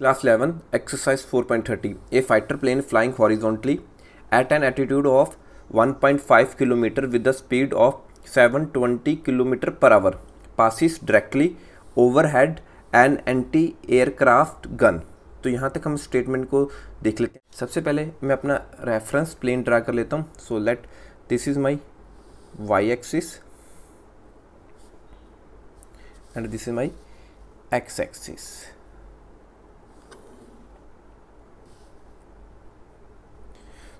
class eleven exercise four point thirty a fighter plane flying horizontally at an altitude of one point five kilometre with the speed of seven twenty kilometre per hour passes directly head an anti aircraft gun तो यहाँ तक हम statement को देख लेते हैं सबसे पहले मैं अपना रेफरेंस प्लेन ड्रा कर लेता हूँ so let this is my Y axis and this is my X axis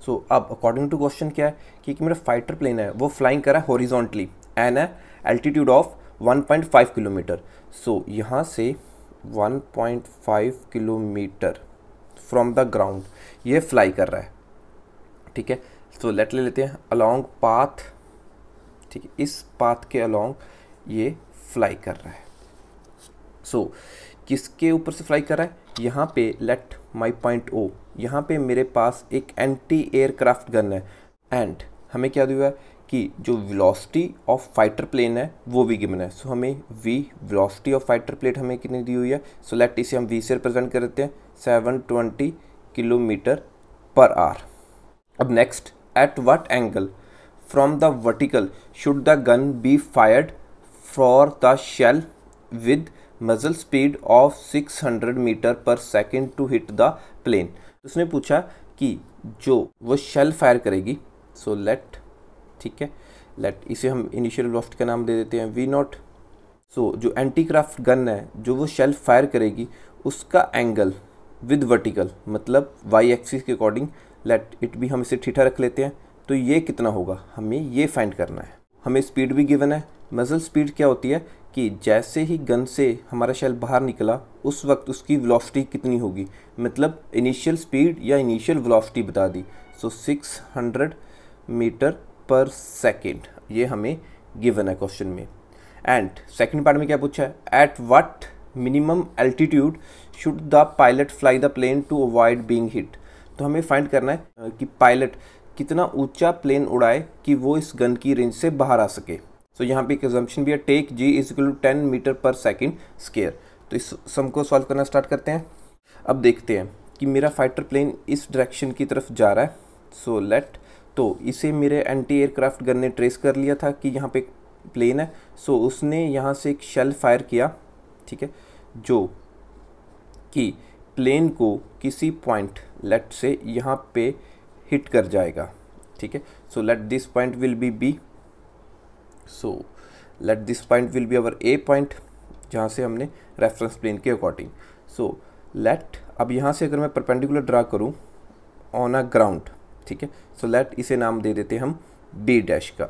so अब अकॉर्डिंग टू क्वेश्चन क्या है कि, मेरा फाइटर प्लेन है वो फ्लाइंग करा है हॉरिजॉन्टली एन है एल्टीट्यूड ऑफ 1.5 किलोमीटर सो यहाँ से 1.5 किलोमीटर फ्रॉम द ग्राउंड ये फ्लाई कर रहा है ठीक है सो लेट ले लेते हैं अलॉन्ग पाथ ठीक है इस पाथ के अलॉन्ग ये फ्लाई कर रहा है सो so, किसके ऊपर से फ्लाई कर रहा है यहाँ पे लेट माई पॉइंट ओ यहाँ पे मेरे पास एक एंटी एयरक्राफ्ट गन है एंड हमें क्या दिया है कि जो वेलोसिटी ऑफ फाइटर प्लेन है वो भी गिवन है सो so, हमें V velocity of fighter plane हमें कितनी दी हुई है सो लेट इसे हम वी से रिप्रेजेंट करते हैं seven twenty kilometre per hour अब next at what angle from the vertical should the gun be fired for the shell with muzzle speed of 600 metre per second to hit the plane तो उसने पूछा कि जो वो shell fire करेगी so let ठीक है लेट इसे हम इनिशियल वेलोसिटी का नाम दे देते हैं वी नॉट सो जो एंटी क्राफ्ट गन है जो वो शेल फायर करेगी उसका एंगल विद वर्टिकल मतलब वाई एक्सिस के अकॉर्डिंग लेट इट भी हम इसे ठीठा रख लेते हैं तो ये कितना होगा हमें ये फाइंड करना है हमें स्पीड भी गिवन है मज़ल स्पीड क्या होती है कि जैसे ही गन से हमारा शेल बाहर निकला उस वक्त उसकी वेलोसिटी कितनी होगी मतलब इनिशियल स्पीड या इनिशियल वेलोसिटी बता दी so six hundred metre per second ये हमें गिवन है क्वेश्चन में एंड सेकेंड पार्ट में क्या पूछा है at what minimum altitude should the pilot fly the plane to avoid being hit तो हमें फाइंड करना है कि पायलट कितना ऊंचा प्लेन उड़ाए कि वो इस गन की रेंज से बाहर आ सके सो तो यहाँ पे कंजम्पशन भी है take g is equal to ten metre per second square तो इस सम को सॉल्व करना स्टार्ट करते हैं अब देखते हैं कि मेरा फाइटर प्लेन इस डायरेक्शन की तरफ जा रहा है सो so, लेट तो इसे मेरे एंटी एयरक्राफ्ट गन ने ट्रेस कर लिया था कि यहाँ पे एक प्लेन है सो so, उसने यहाँ से एक शेल फायर किया ठीक है जो कि प्लेन को किसी पॉइंट लेट से यहाँ पे हिट कर जाएगा ठीक है so let this point will be be so let this point will be our A point जहाँ से हमने रेफरेंस प्लेन के अकॉर्डिंग सो लेट अब यहाँ से अगर मैं परपेंडिकुलर ड्रा करूँ ऑन अ ग्राउंड ठीक है सो लेट इसे नाम दे देते हम बी डैश का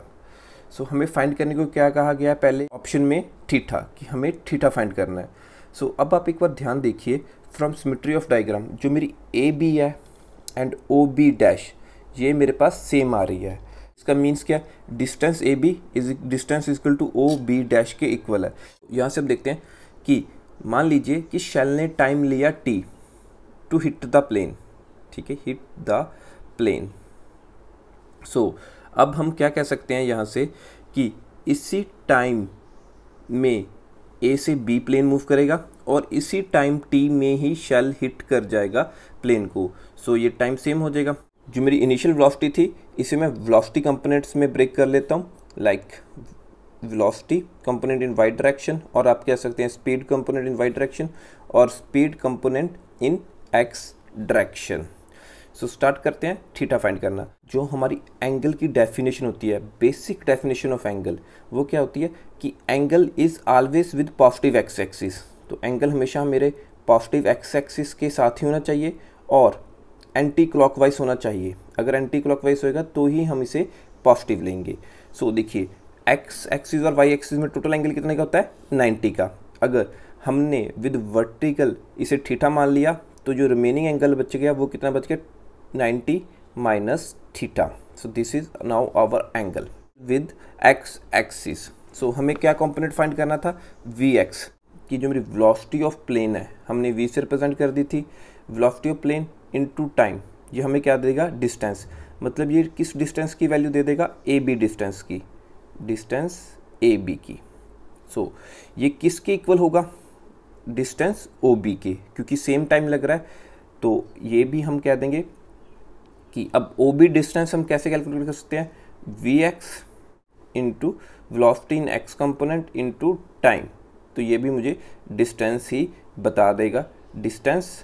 सो so, हमें फाइंड करने को क्या कहा गया है पहले ऑप्शन में ठीठा कि हमें ठीठा फाइंड करना है सो so, अब आप एक बार ध्यान देखिए फ्रॉम सिमिट्री ऑफ डाइग्राम जो मेरी ए बी है एंड ओ बी डैश ये मेरे पास सेम आ रही है इसका मीन्स क्या है distance A B is distance is equal to O B dash के इक्वल है यहाँ से हम देखते हैं कि मान लीजिए कि शेल ने टाइम लिया T to hit the plane ठीक है हिट द प्लेन सो अब हम क्या कह सकते हैं यहाँ से कि इसी टाइम में ए से बी प्लेन मूव करेगा और इसी टाइम टी में ही शेल हिट कर जाएगा प्लेन को सो so, ये टाइम सेम हो जाएगा जो मेरी इनिशियल वेलोसिटी थी इसे मैं वेलोसिटी कंपोनेंट्स में ब्रेक कर लेता हूँ like velocity component in Y direction और आप कह सकते हैं speed component in Y direction और speed component in X direction so start करते हैं थीटा फाइंड करना जो हमारी एंगल की डेफिनेशन होती है बेसिक डेफिनेशन ऑफ एंगल वो क्या होती है कि angle is always with positive X axis तो एंगल हमेशा मेरे पॉजिटिव एक्स एक्सिस के साथ ही होना चाहिए और एंटी क्लॉकवाइज होना चाहिए अगर एंटी क्लॉकवाइज होएगा तो ही हम इसे पॉजिटिव लेंगे सो so, देखिए एक्स एक्सिस और वाई एक्सिस में टोटल एंगल कितने का होता है 90 का अगर हमने विद वर्टिकल इसे ठीठा मान लिया तो जो रिमेनिंग एंगल बच गया वो कितना बच गया ninety minus theta so this is now our angle with X axis so हमें क्या कॉम्पोनेट फाइंड करना था वी एक्स की जो मेरी वेलोसिटी ऑफ प्लेन है हमने वी से रिप्रेजेंट कर दी थी velocity of plane into time ये हमें क्या देगा डिस्टेंस मतलब ये किस डिस्टेंस की वैल्यू दे देगा ए बी डिस्टेंस की डिस्टेंस ए बी की सो so, ये किसके इक्वल होगा डिस्टेंस ओ बी के क्योंकि सेम टाइम लग रहा है तो ये भी हम कह देंगे कि अब ओ बी डिस्टेंस हम कैसे कैलकुलेट कर सकते हैं V X into velocity X component into time तो ये भी मुझे डिस्टेंस ही बता देगा डिस्टेंस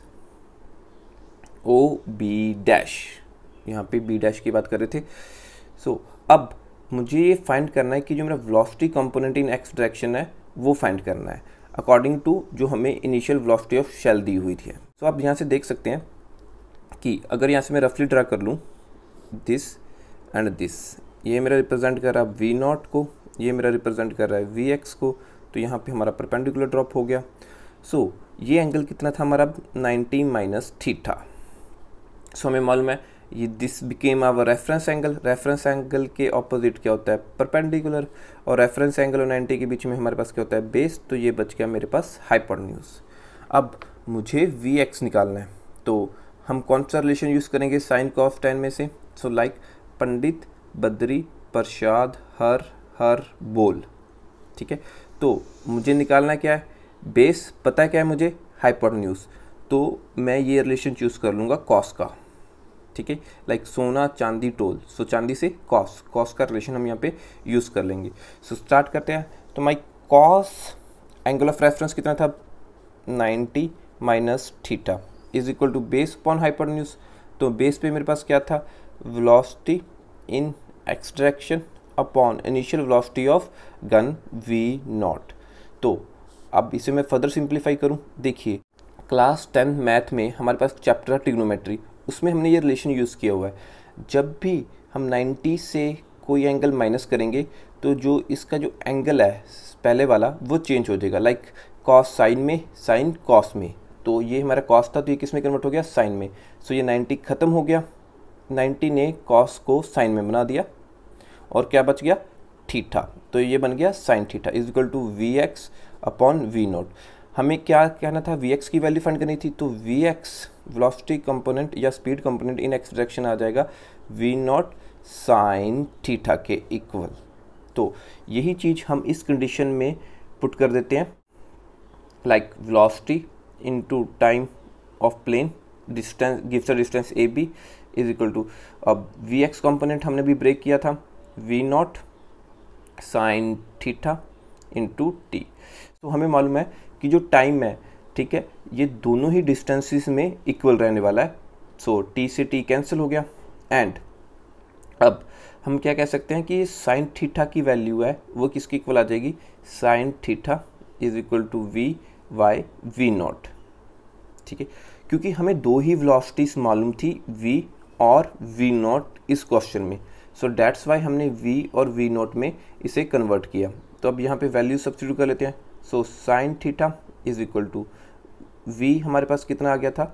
ओ बी डैश यहाँ पे बी डैश की बात कर रहे थे सो so, अब मुझे ये फाइंड करना है कि जो मेरा velocity component in X direction है वो फाइंड करना है अकॉर्डिंग टू जो हमें इनिशियल वेलोसिटी ऑफ शेल दी हुई थी सो so, आप यहाँ से देख सकते हैं कि अगर यहाँ से मैं रफली ड्रा कर लूँ दिस एंड दिस ये मेरा रिप्रेजेंट कर रहा है वी नॉट को ये मेरा रिप्रेजेंट कर रहा है वी एक्स को तो यहाँ पे हमारा परपेंडिकुलर ड्रॉप हो गया सो so, ये एंगल कितना था हमारा अब नाइन्टी माइनस थीटा सो हमें मालूम है ये this became our reference angle reference angle के ऑपोजिट क्या होता है परपेंडिकुलर और रेफरेंस एंगल और नाइन्टी के बीच में हमारे पास क्या होता है बेस तो ये बच गया मेरे पास हाइपर अब मुझे वी एक्स निकालना है तो हम कौन सा रिलेशन यूज़ करेंगे साइन कॉफ टेन में से सो लाइक पंडित बद्री प्रसाद हर हर बोल ठीक है तो मुझे निकालना क्या है बेस पता क्या है मुझे हाइपर तो मैं ये रिलेशन चूज़ कर लूँगा कॉस का ठीक है लाइक सोना चांदी टोल सो so, चांदी से कॉस कॉस का रिलेशन हम यहाँ पे यूज़ कर लेंगे सो so, स्टार्ट करते हैं तो my cos angle of reference कितना था 90 minus theta is equal to base upon hyper तो बेस पे मेरे पास क्या था velocity in X direction upon initial velocity of gun V nought तो अब इसे मैं फर्दर सिंप्लीफाई करूँ देखिए क्लास टेंथ मैथ में हमारे पास चैप्टर है ट्रिग्नोमेट्री उसमें हमने ये रिलेशन यूज़ किया हुआ है जब भी हम 90 से कोई एंगल माइनस करेंगे तो जो इसका जो एंगल है पहले वाला वो चेंज हो जाएगा लाइक कॉस साइन में साइन कॉस में तो ये हमारा कॉस था तो ये किस में कन्वर्ट हो गया साइन में सो ये 90 ख़त्म हो गया 90 ने कॉस को साइन में बना दिया और क्या बच गया ठीठा तो ये बन गया sine theta is equal to V X upon V nought हमें क्या कहना था वी एक्स की वैल्यू फंड करनी थी तो वी एक्स वेलोसिटी कंपोनेंट या speed component in X direction आ जाएगा वी नॉट साइन थीटा के इक्वल तो यही चीज़ हम इस कंडीशन में पुट कर देते हैं like velocity into time of plane distance gives a distance A B is equal to अब वी एक्स कॉम्पोनेंट हमने भी ब्रेक किया था V nought sine theta into T तो हमें मालूम है कि जो टाइम है ठीक है ये दोनों ही डिस्टेंसेस में इक्वल रहने वाला है सो टी से टी कैंसिल हो गया एंड अब हम क्या कह सकते हैं कि साइन थीठा की वैल्यू है वो किसकी इक्वल आ जाएगी sine theta is equal to V Y V nought ठीक है क्योंकि हमें दो ही वेलोसिटीज मालूम थी v और v नॉट इस क्वेश्चन में सो डैट्स वाई हमने v और v नॉट में इसे कन्वर्ट किया तो अब यहाँ पे वैल्यू सब्सिट्यूट कर लेते हैं so sine theta is equal to V हमारे पास कितना आ गया था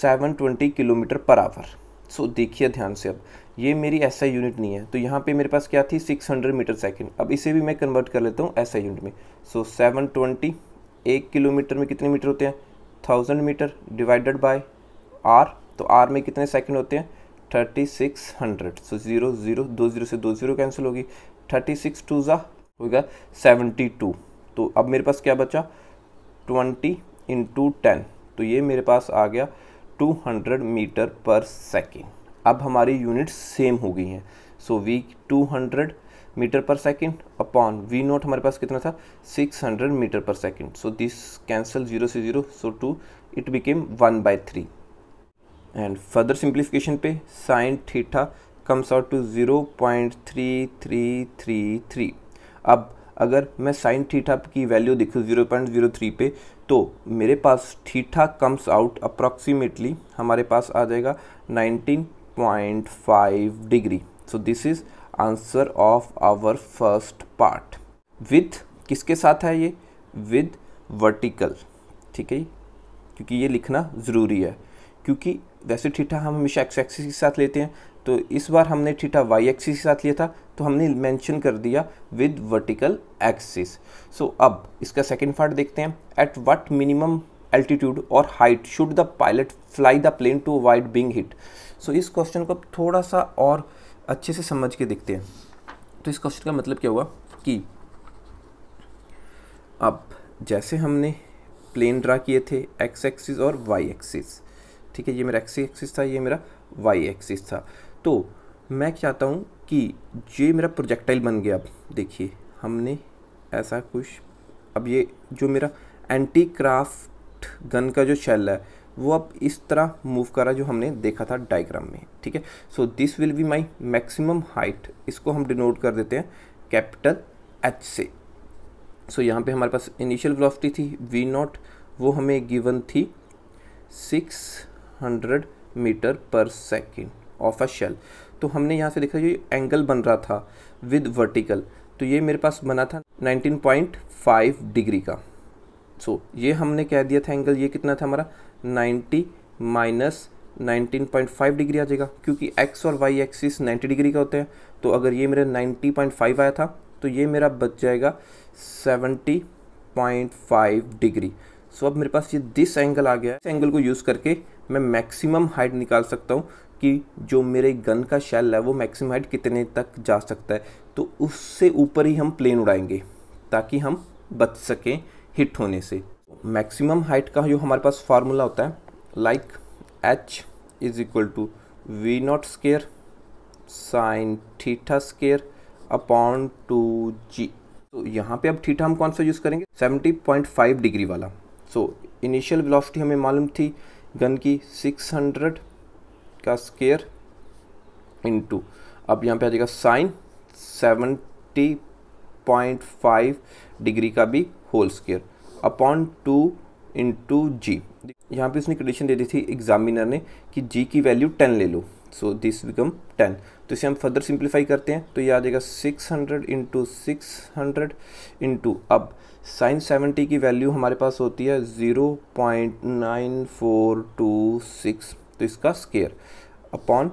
720 किलोमीटर पर आवर सो देखिए ध्यान से अब ये मेरी ऐसा यूनिट नहीं है तो यहाँ पे मेरे पास क्या थी 600 मीटर सेकंड अब इसे भी मैं कन्वर्ट कर लेता हूँ SI यूनिट में सो सेवन ट्वेंटी एक किलोमीटर में कितने मीटर होते हैं thousand metre divided by hour तो आर में कितने सेकेंड होते हैं thirty six hundred so zero zero दो ज़ीरो से दो ज़ीरो कैंसिल होगी थर्टी सिक्स टू ज़ा होगा सेवेंटी टू तो अब मेरे पास क्या बचा ट्वेंटी इंटू टेन तो ये मेरे पास आ गया 200 मीटर पर सेकेंड अब हमारी यूनिट सेम हो गई हैं so V 200 metre per second upon V nought हमारे पास कितना था 600 metre per second so this cancel zero से zero so to it became one by three and further simplification पे sine theta comes out to zero point three three three three अब अगर मैं sine theta की value देखूँ zero point zero three पे तो मेरे पास थीटा कम्स आउट अप्रॉक्सीमेटली हमारे पास आ जाएगा nineteen point five degree so this is answer of our first part with किसके साथ है ये विद वर्टिकल ठीक है क्योंकि ये लिखना ज़रूरी है क्योंकि वैसे ठीठा हम हमेशा एक्स एक्सिस के साथ लेते हैं तो इस बार हमने ठीठा वाई एक्सिस के साथ लिया था तो हमने मेंशन कर दिया विद वर्टिकल एक्सिस सो अब इसका सेकंड पार्ट देखते हैं एट व्हाट मिनिमम एल्टीट्यूड और height should the pilot fly the plane to avoid being hit so इस क्वेश्चन को थोड़ा सा और अच्छे से समझ के देखते हैं तो इस क्वेश्चन का मतलब क्या हुआ कि अब जैसे हमने प्लेन ड्रा किए थे एक्स एक्सिस और वाई एक्सिस ठीक है ये मेरा एक्स एक्सिस था ये मेरा वाई एक्सिस था तो मैं चाहता हूँ कि ये मेरा प्रोजेक्टाइल बन गया अब देखिए हमने ऐसा कुछ अब ये जो मेरा एंटी क्राफ्ट गन का जो शेल है वो अब इस तरह मूव करा जो हमने देखा था डायग्राम में ठीक है so this will be my maximum height इसको हम डिनोट कर देते हैं कैपिटल एच से सो so, यहाँ पे हमारे पास इनिशियल वेलोसिटी थी वी नॉट वो हमें गिवन थी 600 metre per second of a shell तो हमने यहाँ से देखा ये एंगल बन रहा था विद वर्टिकल तो ये मेरे पास बना था 19.5 डिग्री का सो so, ये हमने कह दिया था एंगल ये कितना था हमारा 90 माइनस 19.5 डिग्री आ जाएगा क्योंकि x और y एक्सिस 90 डिग्री का होते हैं तो अगर ये मेरा 90.5 आया था तो ये मेरा बच जाएगा 70.5 डिग्री सो so, अब मेरे पास ये दिस एंगल आ गया है इस एंगल को यूज़ करके मैं मैक्सिमम हाइट निकाल सकता हूँ कि जो मेरे गन का शेल है वो मैक्सिमम हाइट कितने तक जा सकता है तो उससे ऊपर ही हम प्लेन उड़ाएंगे ताकि हम बच सकें हिट होने से मैक्सिमम हाइट का जो हमारे पास फार्मूला होता है like H is equal to V naught square sine theta square upon two G तो यहाँ पे अब ठीठा हम कौन सा यूज़ करेंगे 70.5 डिग्री वाला सो इनिशियल वेलोसिटी हमें मालूम थी गन की 600 का स्केयर इनटू अब यहाँ पे आ जाएगा sine seventy point five degree का भी whole square upon two into G यहाँ पे उसने कंडीशन दे दी थी एग्जामिनर ने कि जी की वैल्यू टेन ले लो सो दिस बिकम टेन तो इसे हम फर्दर सिंप्लीफाई करते हैं तो ये आ जाएगा six hundred into six hundred into अब साइन सेवेंटी की वैल्यू हमारे पास होती है zero point nine four two six तो इसका square upon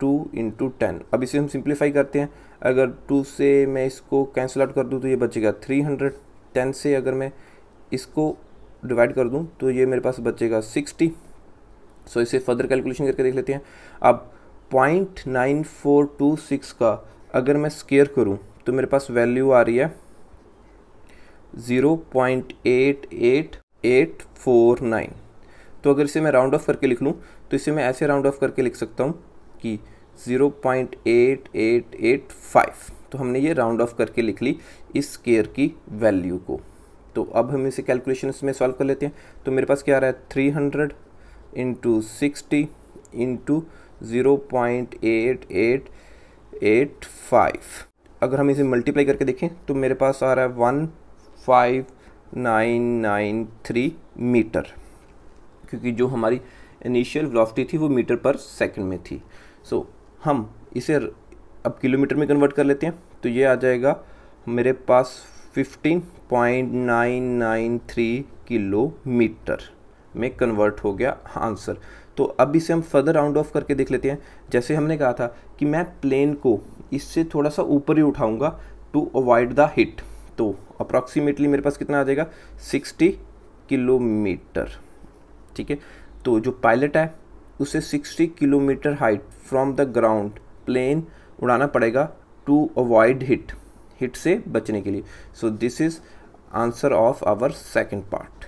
two into ten अब इसे हम सिंप्लीफाई करते हैं अगर टू से मैं इसको कैंसिल आउट कर दूँ तो ये बचेगा थ्री हंड्रेड टेन से अगर मैं इसको डिवाइड कर दूँ तो ये मेरे पास बचेगा सिक्सटी सो so, इसे फर्दर कैलकुलेशन करके देख लेते हैं अब point nine four two six का अगर मैं स्केयर करूँ तो मेरे पास वैल्यू आ रही है zero point eight eight eight four nine तो अगर इसे मैं राउंड ऑफ करके लिख लूँ तो इसे मैं ऐसे राउंड ऑफ करके लिख सकता हूँ कि zero point eight eight eight five तो हमने ये राउंड ऑफ करके लिख ली इस केयर की वैल्यू को तो अब हम इसे कैलकुलेशन में सॉल्व कर लेते हैं तो मेरे पास क्या आ रहा है three hundred into sixty into zero point eight eight eight five अगर हम इसे मल्टीप्लाई करके देखें तो मेरे पास आ रहा है one five nine nine three metre क्योंकि जो हमारी इनिशियल वेलोसिटी थी वो मीटर पर सेकंड में थी सो so, हम इसे अब किलोमीटर में कन्वर्ट कर लेते हैं तो ये आ जाएगा मेरे पास 15.993 किलोमीटर में कन्वर्ट हो गया आंसर तो अब इसे हम फर्दर राउंड ऑफ करके देख लेते हैं जैसे हमने कहा था कि मैं प्लेन को इससे थोड़ा सा ऊपर ही उठाऊंगा टू अवॉइड द हिट तो अप्रॉक्सीमेटली मेरे पास कितना आ जाएगा 60 किलोमीटर ठीक है तो जो पायलट है उसे 60 kilometre height from the ground plane उड़ाना पड़ेगा टू अवॉइड हिट हिट से बचने के लिए so this is answer of our second part